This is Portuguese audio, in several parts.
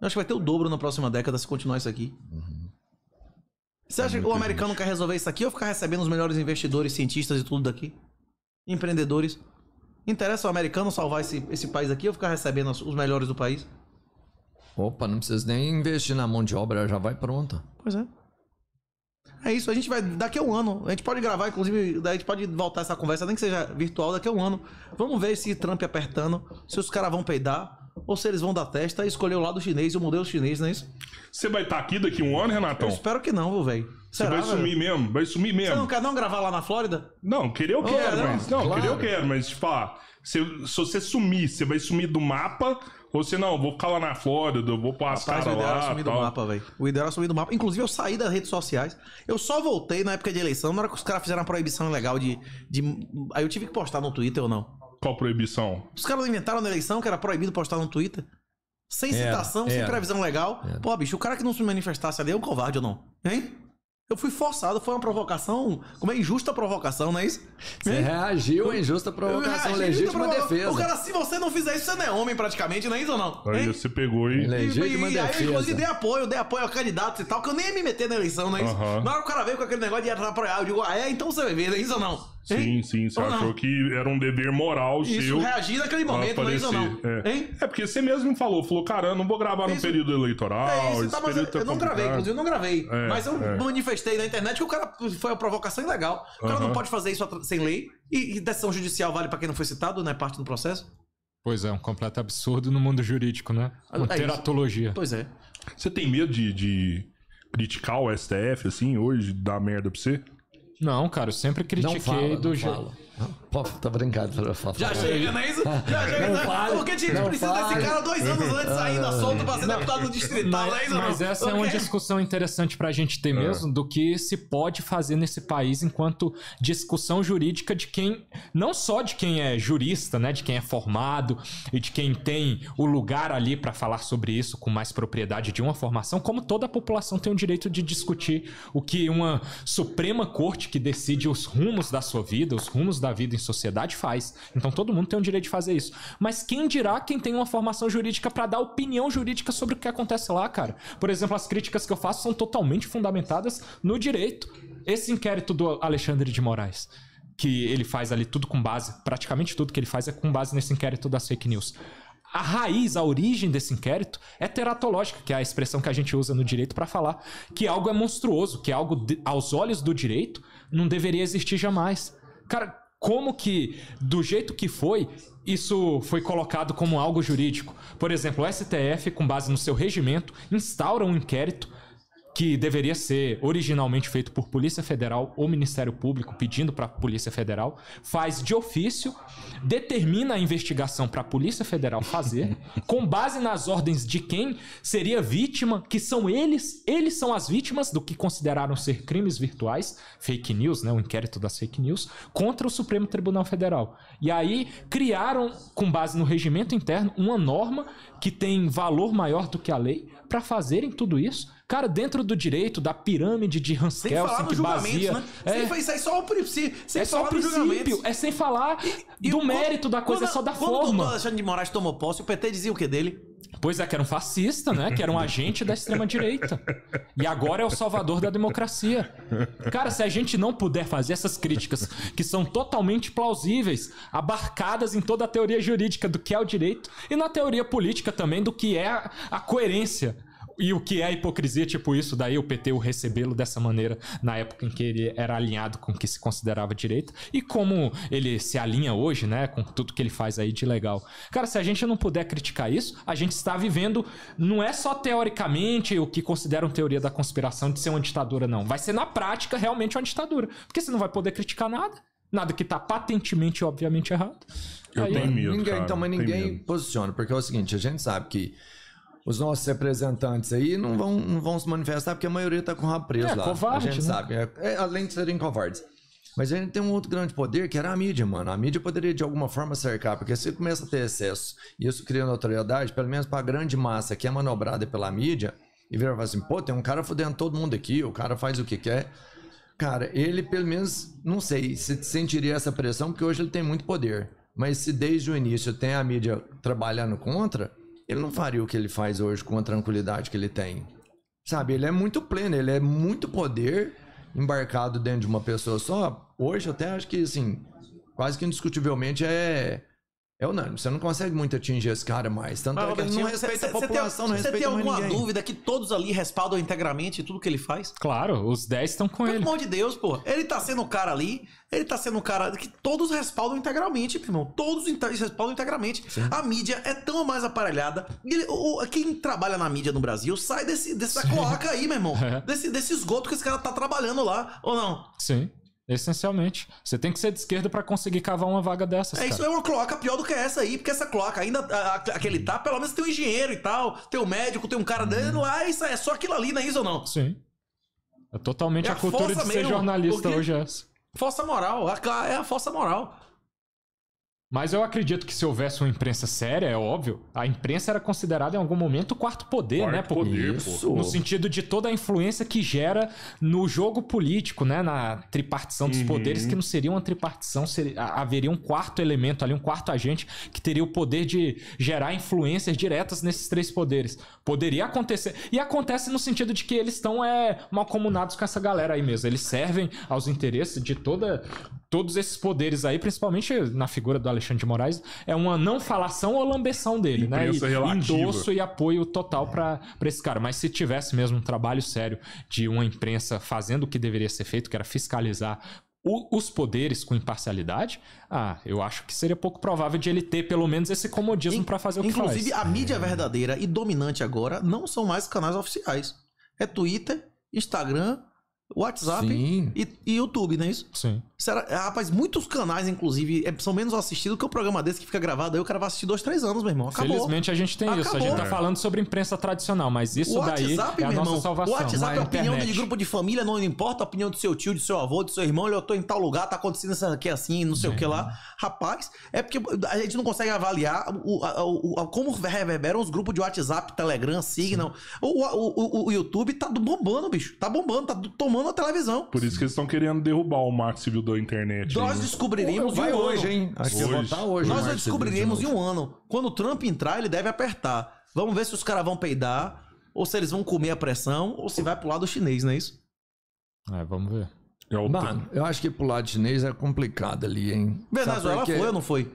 Eu acho que vai ter o dobro na próxima década se continuar isso aqui. Uhum. Você acha é que o americano quer resolver isso aqui ou ficar recebendo os melhores investidores, cientistas e tudo daqui? Empreendedores? Interessa ao americano salvar esse, esse país aqui ou ficar recebendo os melhores do país? Opa, não precisa nem investir na mão de obra, já vai pronta. Pois é. É isso, a gente vai. Daqui a um ano. A gente pode gravar, inclusive, daí a gente pode voltar essa conversa, nem que seja virtual, daqui a um ano. Vamos ver se Trump apertando, se os caras vão peidar, ou se eles vão dar testa e escolher o lado chinês, o modelo chinês, não é isso? Você vai estar tá aqui daqui um ano, Renatão? Eu espero que não, velho. Você vai véio? sumir mesmo, vai sumir mesmo. Você não quer não gravar lá na Flórida? Não, querer eu quero, oh, mas. Não, claro. querer eu quero, mas tipo, ah, se, se você sumir, você vai sumir do mapa você não, vou ficar lá na Flórida, vou passar Rapaz, o ideal é lá. Era sumir do mapa, velho. O ideal era é sumir do mapa. Inclusive, eu saí das redes sociais. Eu só voltei na época de eleição, na hora que os caras fizeram a proibição legal de, de. Aí eu tive que postar no Twitter ou não. Qual proibição? Os caras inventaram na eleição que era proibido postar no Twitter. Sem era, citação, era. sem previsão legal. Era. Pô, bicho, o cara que não se manifestasse ali é um covarde ou não? Hein? Eu fui forçado, foi uma provocação, como é injusta provocação, não é isso? Você hein? reagiu à injusta provocação, reagi, legítima provo... defesa. O cara, se você não fizer isso, você não é homem praticamente, não é isso ou não? Aí hein? você pegou e... Legítima e, e, defesa. Aí eu inclusive dei apoio, dei apoio ao candidato e tal, que eu nem ia me meter na eleição, não é isso? Uhum. Na hora que o cara veio com aquele negócio de atrapalhar, eu digo, ah é, então você vai ver, não é isso ou não? Sim, sim, você achou que era um dever moral Isso, seu. reagir naquele momento, mas é ou não. É. Hein? é porque você mesmo falou, falou, cara, não vou gravar Isso. no período eleitoral. É isso, tá, mas eu, tá eu não gravei, inclusive, eu não gravei. É, mas eu é. manifestei na internet que o cara foi uma provocação ilegal. O cara não pode fazer isso sem lei. E, e decisão judicial vale para quem não foi citado, né? Parte do processo. Pois é, um completo absurdo no mundo jurídico, né? Uma é teratologia. Isso. Pois é. Você tem medo de, de criticar o STF, assim, hoje, dar merda pra você? Não, cara, eu sempre critiquei não fala, do jeito tá brincando, Já chega, não é isso? Já chega, não isso? Né? Porque a gente precisa desse cara dois anos antes ainda ah. solto pra ser deputado do distrital, mas, é isso? Mas essa okay. é uma discussão interessante pra gente ter é. mesmo do que se pode fazer nesse país enquanto discussão jurídica de quem, não só de quem é jurista, né, de quem é formado e de quem tem o lugar ali para falar sobre isso com mais propriedade de uma formação, como toda a população tem o direito de discutir o que uma Suprema Corte que decide os rumos da sua vida, os rumos da da vida em sociedade faz. Então todo mundo tem o direito de fazer isso. Mas quem dirá quem tem uma formação jurídica para dar opinião jurídica sobre o que acontece lá, cara? Por exemplo, as críticas que eu faço são totalmente fundamentadas no direito. Esse inquérito do Alexandre de Moraes que ele faz ali tudo com base, praticamente tudo que ele faz é com base nesse inquérito das fake news. A raiz, a origem desse inquérito é teratológica, que é a expressão que a gente usa no direito para falar que é algo é monstruoso, que é algo de, aos olhos do direito não deveria existir jamais. Cara, como que, do jeito que foi, isso foi colocado como algo jurídico. Por exemplo, o STF, com base no seu regimento, instaura um inquérito que deveria ser originalmente feito por Polícia Federal ou Ministério Público, pedindo para a Polícia Federal, faz de ofício, determina a investigação para a Polícia Federal fazer, com base nas ordens de quem seria vítima, que são eles, eles são as vítimas do que consideraram ser crimes virtuais, fake news, né, o inquérito das fake news, contra o Supremo Tribunal Federal. E aí criaram, com base no regimento interno, uma norma que tem valor maior do que a lei para fazerem tudo isso Cara, dentro do direito, da pirâmide de Hans Kelsen, que, falar no que Né? É, sem, isso é só o princípio. é só o princípio. É sem falar e, do e mérito quando, da coisa, é quando, é só da quando forma. Quando o Alexandre de Moraes tomou posse, o PT dizia o que dele? Pois é, que era um fascista, né? Que era um agente da extrema-direita. E agora é o salvador da democracia. Cara, se a gente não puder fazer essas críticas, que são totalmente plausíveis, abarcadas em toda a teoria jurídica do que é o direito e na teoria política também do que é a coerência e o que é hipocrisia, tipo isso, daí o PT o recebê-lo dessa maneira na época em que ele era alinhado com o que se considerava direito e como ele se alinha hoje, né, com tudo que ele faz aí de legal. Cara, se a gente não puder criticar isso, a gente está vivendo, não é só teoricamente o que consideram teoria da conspiração de ser uma ditadura, não. Vai ser na prática realmente uma ditadura, porque você não vai poder criticar nada. Nada que tá patentemente, obviamente, errado. Eu aí, tenho medo, ninguém, cara, Então, mas ninguém posiciona, porque é o seguinte, a gente sabe que os nossos representantes aí não vão, não vão se manifestar porque a maioria está com o rabo preso é, lá. Covarde, a gente né? sabe. É, é, além de serem covardes. Mas a gente tem um outro grande poder que era a mídia, mano. A mídia poderia de alguma forma cercar, porque se começa a ter excesso e isso cria notoriedade, pelo menos para a grande massa que é manobrada pela mídia, e virar assim: pô, tem um cara fudendo todo mundo aqui, o cara faz o que quer. Cara, ele pelo menos, não sei, se sentiria essa pressão, porque hoje ele tem muito poder. Mas se desde o início tem a mídia trabalhando contra, ele não faria o que ele faz hoje com a tranquilidade que ele tem. Sabe, ele é muito pleno, ele é muito poder embarcado dentro de uma pessoa só. Hoje, eu até acho que, assim, quase que indiscutivelmente é é unânime, você não consegue muito atingir esse cara mais. Tanto Mas, ah, é que ele não respeita cê, a população, cê, não mais ninguém. Você tem alguma dúvida que todos ali respaldam integralmente tudo que ele faz? Claro, os 10 estão com Pelo ele. Pelo amor de Deus, pô. Ele tá sendo o cara ali, ele tá sendo o cara que todos respaldam integralmente, meu irmão. Todos respaldam integralmente. Sim. A mídia é tão mais aparelhada. Ele, o, quem trabalha na mídia no Brasil sai desse, dessa Sim. cloaca aí, meu irmão. É. Desse, desse esgoto que esse cara tá trabalhando lá, ou não? Sim. Essencialmente. Você tem que ser de esquerda para conseguir cavar uma vaga dessas. É, cara. isso é uma cloaca pior do que essa aí, porque essa cloaca ainda, a, a, aquele tá, pelo menos tem um engenheiro e tal, tem um médico, tem um cara uhum. dando lá, ah, isso é só aquilo ali, não é isso ou não? Sim. É totalmente é a, a cultura de ser jornalista hoje é essa. Força moral, é a força moral. Mas eu acredito que se houvesse uma imprensa séria, é óbvio, a imprensa era considerada em algum momento o quarto poder, né, quarto né? Por, poder, isso. No sentido de toda a influência que gera no jogo político, né? Na tripartição dos uhum. poderes, que não seria uma tripartição, seria, haveria um quarto elemento ali, um quarto agente que teria o poder de gerar influências diretas nesses três poderes. Poderia acontecer. E acontece no sentido de que eles estão é, malcomunados com essa galera aí mesmo. Eles servem aos interesses de toda, todos esses poderes aí, principalmente na figura do Alexandre. Alexandre de Moraes, é uma não falação ou lambeção dele, né? Imprensa né? E relativa. endosso e apoio total para esse cara. Mas se tivesse mesmo um trabalho sério de uma imprensa fazendo o que deveria ser feito, que era fiscalizar os poderes com imparcialidade, ah, eu acho que seria pouco provável de ele ter pelo menos esse comodismo para fazer o que inclusive, faz. Inclusive, a mídia verdadeira e dominante agora não são mais canais oficiais. É Twitter, Instagram, WhatsApp e, e, YouTube, não é isso? Sim. Será, é, rapaz, muitos canais, inclusive, é, são menos assistidos que o um programa desse que fica gravado aí, o cara vai assistir dois, três anos, meu irmão. Acabou. Felizmente a gente tem Acabou. isso. A gente tá falando sobre imprensa tradicional, mas isso WhatsApp, daí é a nossa irmão, salvação. O WhatsApp é a opinião de grupo de família, não importa a opinião do seu tio, do seu avô, do seu irmão, eu tô em tal lugar, tá acontecendo isso aqui assim, não sei é. o que lá. Uhum. Rapaz, é porque a gente não consegue avaliar o, o, como reverberam os grupos de WhatsApp, Telegram, Signal. O, o, o, YouTube tá bombando, bicho. Tá bombando, tá tomando transformando televisão. Por isso que eles estão querendo derrubar o Max Civil da internet. Nós né? descobriremos Pô, em um hoje, ano. hein? hoje. votar hoje. Nós descobriremos em um ano. Quando o Trump entrar, ele deve apertar. Vamos ver se os caras vão peidar, ou se eles vão comer a pressão, ou se vai pro lado chinês, não é isso? É, vamos ver. É Mano, eu acho que pro lado chinês é complicado ali, hein? Venezuela foi ou não foi?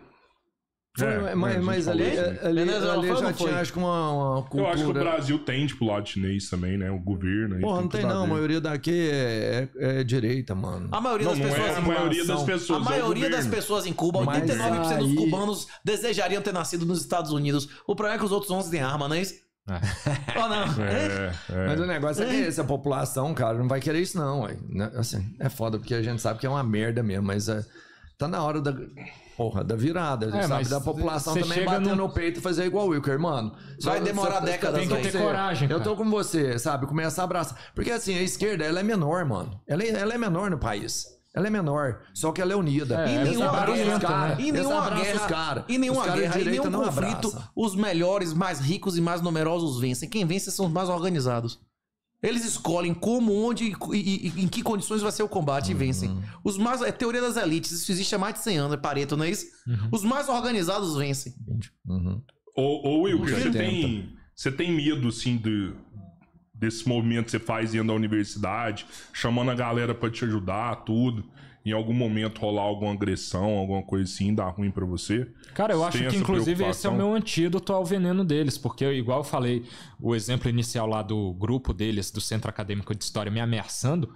é, mas, é né, mas é ali, né? é, ali, ali, Venezuela ali já tinha, acho que uma, uma, cultura... Eu acho que o Brasil tem, tipo, lado chinês também, né? O governo... Porra, não tem não. A maioria daqui é, é, direita, mano. A maioria não, das não pessoas... É a maioria das pessoas A maioria das pessoas em Cuba, 89% aí... dos cubanos desejariam ter nascido nos Estados Unidos. O problema é que os outros 11 têm arma, não é isso? Ou não? É, é. Mas o negócio é que essa população, cara, não vai querer isso não. Ué. Né, assim, é foda, porque a gente sabe que é uma merda mesmo, mas tá na hora da porra, da virada. é, sabe da população também batendo no... peito e fazer igual o Wilker, mano. Vai demorar décadas. Tem que ter coragem. Cara. Eu tô com você, sabe? Começar a abraçar. Porque assim, a esquerda, ela é menor, mano. Ela é, ela é menor no país. Ela é menor, só que ela é unida. É, e nenhuma guerra, cara, né? e nenhuma guerra, cara. e nenhuma cara guerra, e nenhum conflito, abraça. os melhores, mais ricos e mais numerosos vencem. Quem vence são os mais organizados. Eles escolhem como, onde e, e, em que condições vai ser o combate uhum. e vencem. Uhum. Os mais. É teoria das elites, isso existe há mais de 100 anos, é Pareto, não é isso? Uhum. Os mais organizados vencem. Uhum. Ou, ou Will, você tem, você tem medo, assim, de, desse movimento que você faz indo à universidade, chamando a galera para te ajudar, tudo em algum momento rolar alguma agressão, alguma coisa assim, dar ruim para você. Cara, eu acho que inclusive esse é o meu antídoto ao veneno deles, porque igual eu falei, o exemplo inicial lá do grupo deles, do Centro Acadêmico de História, me ameaçando,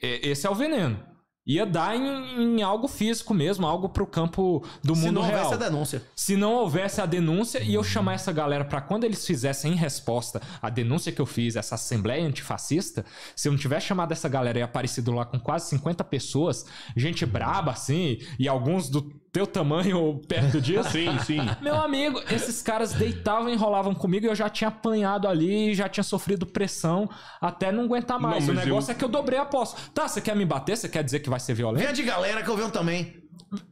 é, esse é o veneno. Ia dar em, em, algo físico mesmo, algo pro campo do mundo real. Se não houvesse a denúncia. Se não houvesse a denúncia e eu hum. chamar essa galera para quando eles fizessem em resposta a denúncia que eu fiz, essa assembleia antifascista, se eu não tivesse chamado essa galera e aparecido lá com quase 50 pessoas, gente braba assim, e alguns do teu tamanho perto disso? sim, sim. Meu amigo, esses caras deitavam e enrolavam comigo e eu já tinha apanhado ali, já tinha sofrido pressão até não aguentar mais. Não, o negócio eu... é que eu dobrei a posse. Tá, você quer me bater? Você quer dizer que vai ser violento? Vem de galera que eu venho também.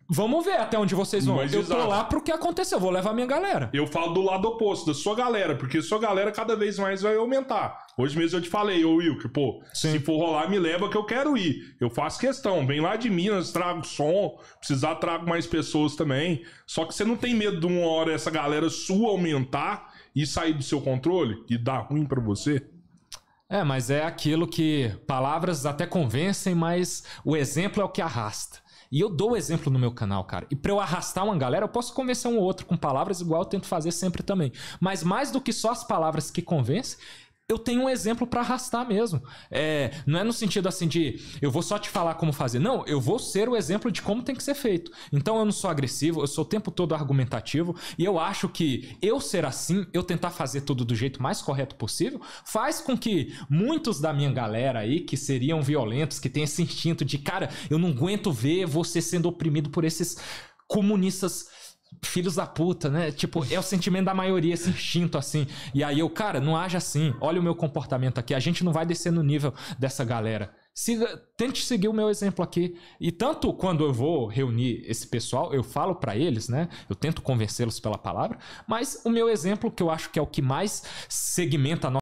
Vamos ver até onde vocês vão. Mas eu exato. tô lá pro que aconteceu, vou levar minha galera. Eu falo do lado oposto, da sua galera, porque sua galera cada vez mais vai aumentar. Hoje mesmo eu te falei, ô Will, pô, Sim. se for rolar, me leva que eu quero ir. Eu faço questão, vem lá de Minas, trago som, precisar trago mais pessoas também. Só que você não tem medo de uma hora essa galera sua aumentar e sair do seu controle e dar ruim para você? É, mas é aquilo que palavras até convencem, mas o exemplo é o que arrasta. E eu dou exemplo no meu canal, cara. E para eu arrastar uma galera, eu posso convencer um ou outro com palavras igual eu tento fazer sempre também. Mas mais do que só as palavras que convence, eu tenho um exemplo para arrastar mesmo. É, não é no sentido assim de eu vou só te falar como fazer. Não, eu vou ser o exemplo de como tem que ser feito. Então eu não sou agressivo, eu sou o tempo todo argumentativo e eu acho que eu ser assim, eu tentar fazer tudo do jeito mais correto possível, faz com que muitos da minha galera aí que seriam violentos, que tem esse instinto de cara, eu não aguento ver você sendo oprimido por esses comunistas filhos da puta, né? Tipo, é o sentimento da maioria, esse instinto assim. E aí eu, cara, não haja assim. Olha o meu comportamento aqui. A gente não vai descer no nível dessa galera. Siga, tente seguir o meu exemplo aqui. E tanto quando eu vou reunir esse pessoal, eu falo para eles, né? Eu tento convencê-los pela palavra, mas o meu exemplo, que eu acho que é o que mais segmenta a nossa